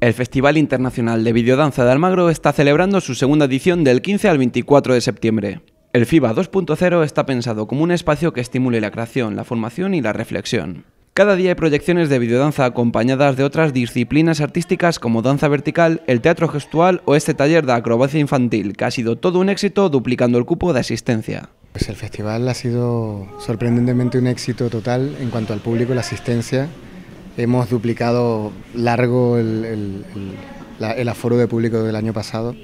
El Festival Internacional de Videodanza de Almagro está celebrando su segunda edición del 15 al 24 de septiembre. El FIBA 2.0 está pensado como un espacio que estimule la creación, la formación y la reflexión. Cada día hay proyecciones de videodanza acompañadas de otras disciplinas artísticas como danza vertical, el teatro gestual o este taller de acrobacia infantil, que ha sido todo un éxito duplicando el cupo de asistencia. Pues el festival ha sido sorprendentemente un éxito total en cuanto al público y la asistencia hemos duplicado largo el, el, aforo de público del año pasado,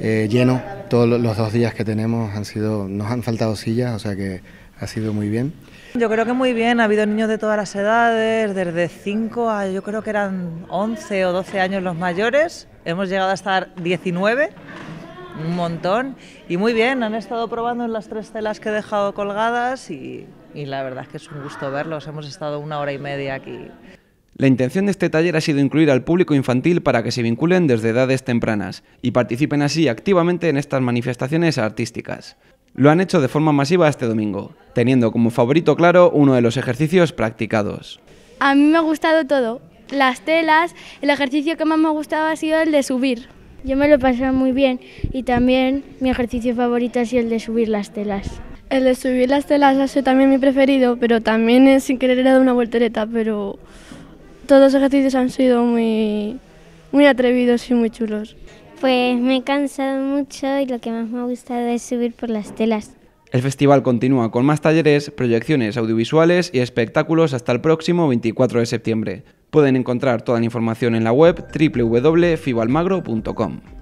eh, lleno todos los dos días que tenemos han sido, nos han faltado sillas, o sea que ha sido muy bien. Yo creo que muy bien, ha habido niños de todas las edades, desde 5 a yo creo que eran 11 o 12 años los mayores, hemos llegado a estar 19, un montón, y muy bien, han estado probando en las tres telas que he dejado colgadas y, y la verdad es que es un gusto verlos, hemos estado una hora y media aquí. La intención de este taller ha sido incluir al público infantil para que se vinculen desde edades tempranas y participen así activamente en estas manifestaciones artísticas. Lo han hecho de forma masiva este domingo, teniendo como favorito claro uno de los ejercicios practicados. A mí me ha gustado todo, las telas, el ejercicio que más me ha gustado ha sido el de subir. Yo me lo he pasado muy bien y también mi ejercicio favorito ha sido el de subir las telas. El de subir las telas ha sido también mi preferido, pero también sin querer era de una voltereta, pero todos los ejercicios han sido muy, muy atrevidos y muy chulos. Pues me he cansado mucho y lo que más me ha gustado es subir por las telas. El festival continúa con más talleres, proyecciones audiovisuales y espectáculos hasta el próximo 24 de septiembre. Pueden encontrar toda la información en la web www.fibalmagro.com.